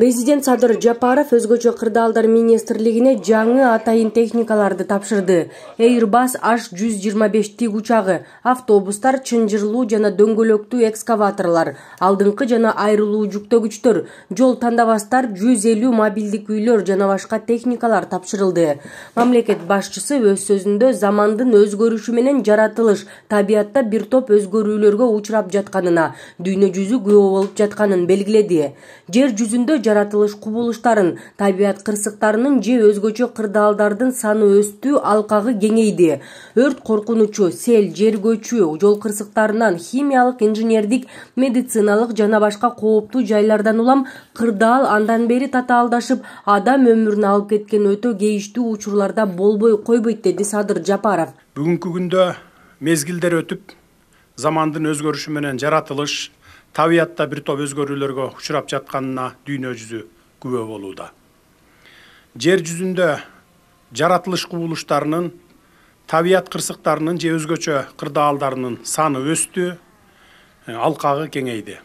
президент садыр жапаров өзгөчө кырдаалдар министрлигине жаңы атайын техникаларды тапшырды airbas аш жүз жыйырма беш тик учагы автобустар чынжырлуу жана дөңгөлөктүү экскаваторлор алдыңкы жана айрылуу жүктөгүчтөр жол тандабастар жүз элүү мобилдик үйлөр жана башка техникалар тапшырылды мамлекет башчысы өз сөзүндө замандын өзгөрүшү менен жаратылыш табиятта бир топ өзгөрүүлөргө учурап жатканына дүйнө жүзү күбө болуп жатканын белгиледи жер жүзүндө жаратылыш кубулуштарын табият кырсыктарынын же өзгөчө кырдаалдардын саны өстү алкагы кеңейди өрт коркунучу сел жер көчүү жол кырсыктарынан химиялык инженердик медициналык жана башка кооптуу жайлардан улам кырдаал андан бери татаалдашып адам өмүрүн алып кеткен өтө кейиштүү учурлар да болбой койбойт деди садыр жапаров бүгүнкү күндө мезгилдер өтүп замандын өзгөрүшү менен жаратылыш табиятта бир топ өзгөрүүлөргө учурап жатканына дүйнө жүзү күбө болууда жер жүзүндө жаратылыш кубулуштарынын табият кырсыктарынын же өзгөчө кырдаалдарынын саны өстү алкагы кеңейди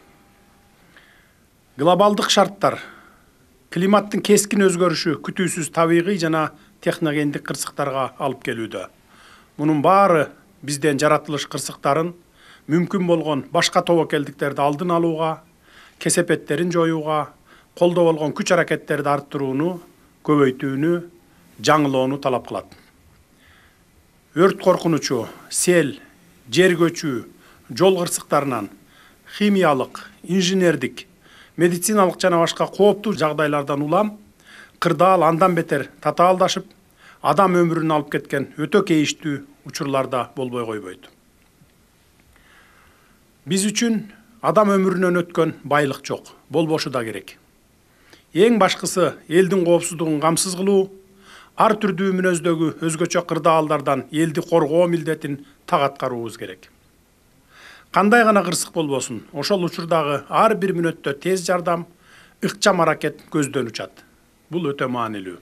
глобалдык шарттар климаттын кескин өзгөрүшү күтүүсүз табигый жана техногендик кырсыктарга алып келүүдө мунун баары бизден жаратылыш кырсыктарын мүмкүн болгон башка тобокелдиктерди алдын алууга кесепеттерин жоюуга колдо болгон күч аракеттерди арттырууну көбөйтүүнү жаңылоону талап кылат өрт коркунучу сел жер көчүү жол кырсыктарынан химиялык инженердик медициналык жана башка кооптуу жагдайлардан улам кырдаал андан бетер татаалдашып адам өмүрүн алып кеткен өтө кейиштүү учурлар да болбой койбойт биз үчүн адам өмүрүнөн өткөн байлык жок болбошу да керек эң башкысы элдин коопсуздугун камсыз кылуу ар түрдүү мүнөздөгү өзгөчө кырдаалдардан элди коргоо милдетин так аткаруубуз керек кандай гана кырсык болбосун ошол учурдагы ар бир мүнөттө тез жардам ыкчам аракет көздөн учат бул өтө маанилүү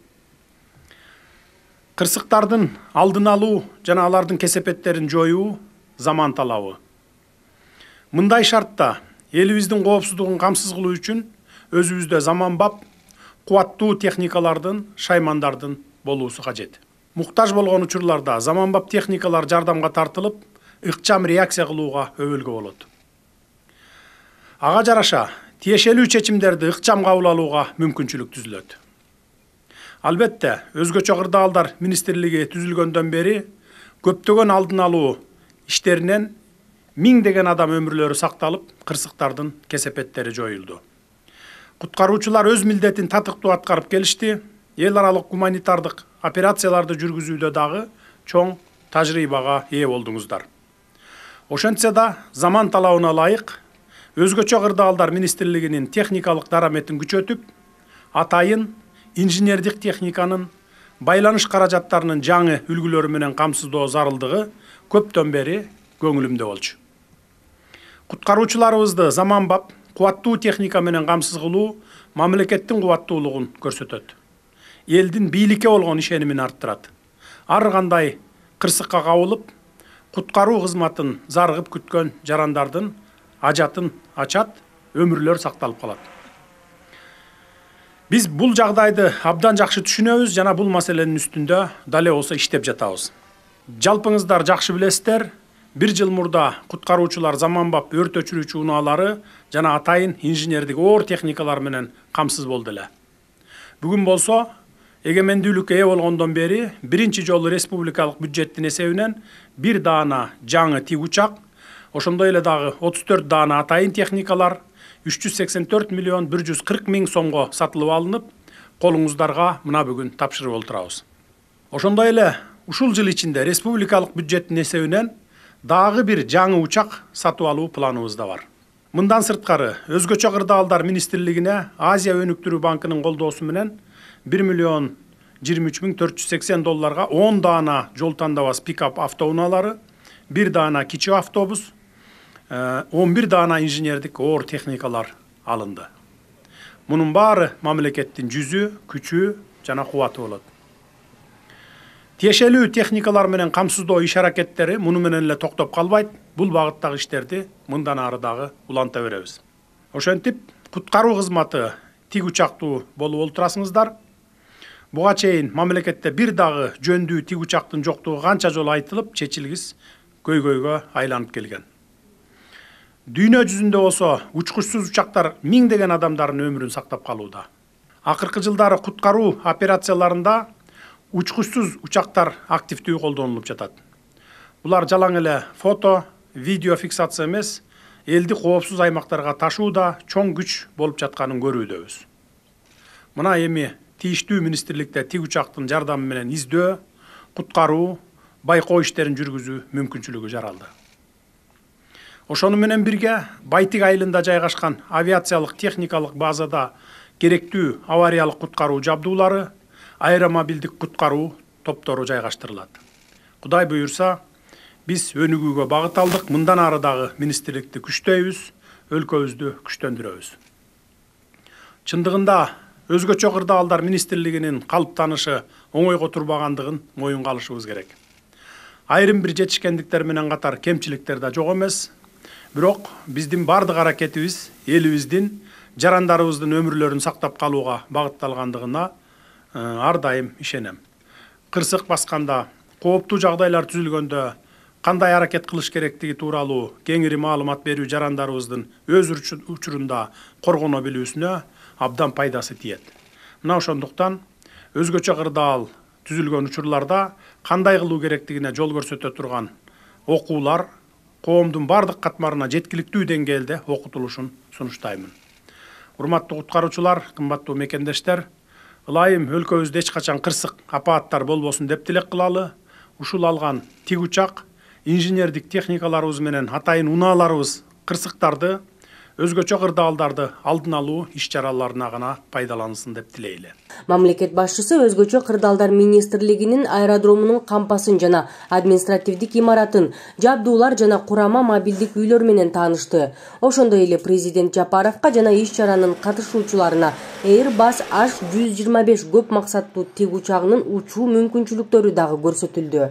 кырсыктардын алдын алуу жана алардын кесепеттерин жоюу заман талабы мындай шартта элибиздин коопсуздугун камсыз кылуу үчүн өзүбүздө заманбап кубаттуу техникалардын шаймандардын болуусу кажет муктаж болгон учурларда заманбап техникалар жардамга тартылып ыкчам реакция кылууга өбөлгө болот ага жараша тиешелүү чечимдерди ыкчам кабыл алууга мүмкүнчүлүк түзүлөт албетте өзгөчө кырдаалдар министрлиги түзүлгөндөн бери көптөгөн алдын алуу иштеринен миңдеген адам өмүрлөрү сакталып кырсыктардын кесепеттери жоюлду куткаруучулар өз милдетин татыктуу аткарып келишти эл аралык гуманитардык операцияларды жүргүзүүдө дагы чоң тажрыйбага ээ болдуңуздар ошентсе да заман талабына ылайык өзгөчө кырдаалдар министрлигинин техникалык дараметин күчөтүп атайын инженердик техниканын байланыш каражаттарынын жаңы үлгүлөрү менен камсыздоо зарылдыгы көптөн бери көңүлүмдө болчу құтқарушыларыбызды заманбап қуаттуу техника менен камсыз кылуу мамлекеттин кубаттуулугун көрсөтөт элдин бийликке болгон ишенимин арттырат ар кандай кырсыкка кабылып куткаруу кызматын зарыгып күткөн жарандардын ажатын ачат өмүрлөр сакталып калат биз бул жагдайды абдан жакшы түшүнөбүз жана бул маселенин үстүндө дале болсо иштеп жатабыз жалпыңыздар жакшы билесиздер бир жыл мурда куткаруучулар заманбап өрт өчүрүүчү унаалары жана атайын инженердик оор техникалар менен камсыз болду эле бүгүн болсо эгемендүүлүккө ээ болгондон бери биринчи жолу республикалык бюджеттин эсебинен бир даана жаңы тик учак ошондой эле дагы отуз төрт даана атайын техникалар үч жүз сексен төрт миллион бир жүз кырк миң сомго сатылып алынып колуңуздарга мына бүгүн тапшырып отурабыз ошондой эле ушул жыл ичинде республикалык бюджеттин эсебинен дагы бир жаңы учак сатып алуу планыбызда бар мындан сырткары өзгөчө кырдаалдар министрлигине азия өнүктүрүү банкынын колдоосу менен бир миллион жыйырма үч миң төрт жүз сексен долларга он даана жол тандабас пикап автоунаалары бир даана кичи автобус он бир даана инженердик оор техникалар алынды мунун баары мамлекеттин жүзү күчү жана кубаты болот тиешелүү техникалар менен камсыздоо иш аракеттери муну менен эле токтоп калбайт бул багыттагы иштерди мындан ары дагы уланта беребиз ошентип куткаруу кызматы тик учактуу болуп олтурасыңыздар буга чейин мамлекетте бир дагы жөндүү тик учактын жоктугу канча жолу айтылып чечилгис көйгөйгө айланып келген дүйнө жүзүндө болсо учкучсуз учактар миңдеген адамдардын өмүрүн сактап калууда акыркы жылдары куткаруу операцияларында учкучсуз учактар активдүү колдонулуп жатат булар жалаң эле фото видео фиксация эмес элди коопсуз аймактарга ташууда чоң күч болуп жатканын көрүүдөбүз мына эми тийиштүү министрликте тик учактын жардамы менен издөө куткаруу байкоо иштерин жүргүзүү мүмкүнчүлүгү жаралды ошону менен бирге байтик айылында жайгашкан авиациялык техникалык базада керектүү авариялык куткаруу жабдуулары аэромобилдик куткаруу топтору жайгаштырылат кудай буюрса биз өнүгүүгө багыт алдык мындан ары дагы министрликти күчтөйбүз өлкөбүздү күчтөндүрөбүз чындыгында өзгөчө кырдаалдар министрлигинин калыптанышы оңойго турбагандыгын моюнга алышыбыз керек айрым бир жетишкендиктер менен катар кемчиликтер да жок эмес бирок биздин баардык аракетибиз элибиздин жарандарыбыздын өмүрлөрүн сактап калууга багытталгандыгына Э, ар дайым ишенем кырсык басканда кооптуу жагдайлар түзүлгөндө кандай аракет кылыш керектиги тууралуу кеңири маалымат берүү жарандарыбыздын өз учурунда коргоно билүүсүнө абдан пайдасы тиет мына ошондуктан өзгөчө кырдаал түзүлгөн учурларда кандай кылуу керектигине жол көрсөтө турган окуулар коомдун баардык катмарына жеткиликтүү деңгээлде окутулушун сунуштаймын урматтуу куткаруучулар кымбаттуу мекендештер ылайым өлкөбүздө эч качан кырсык апааттар болбосун деп тилек кылалы ушул алган тик учак инженердик техникаларыбыз менен атайын унааларыбыз қырсықтарды, өзгөчө кырдаалдарды алдын алуу иш чараларына гана пайдалансын деп тилейли мамлекет башчысы өзгөчө кырдаалдар министрлигинин аэродромунун кампасын жана административдик имаратын жабдуулар жана курама мобилдик үйлөр менен таанышты ошондой эле президент жапаровко жана иш чаранын катышуучуларына airbas аш жүз жыйырма беш көп максаттуу тик учагынын учуу мүмкүнчүлүктөрү дагы көрсөтүлдү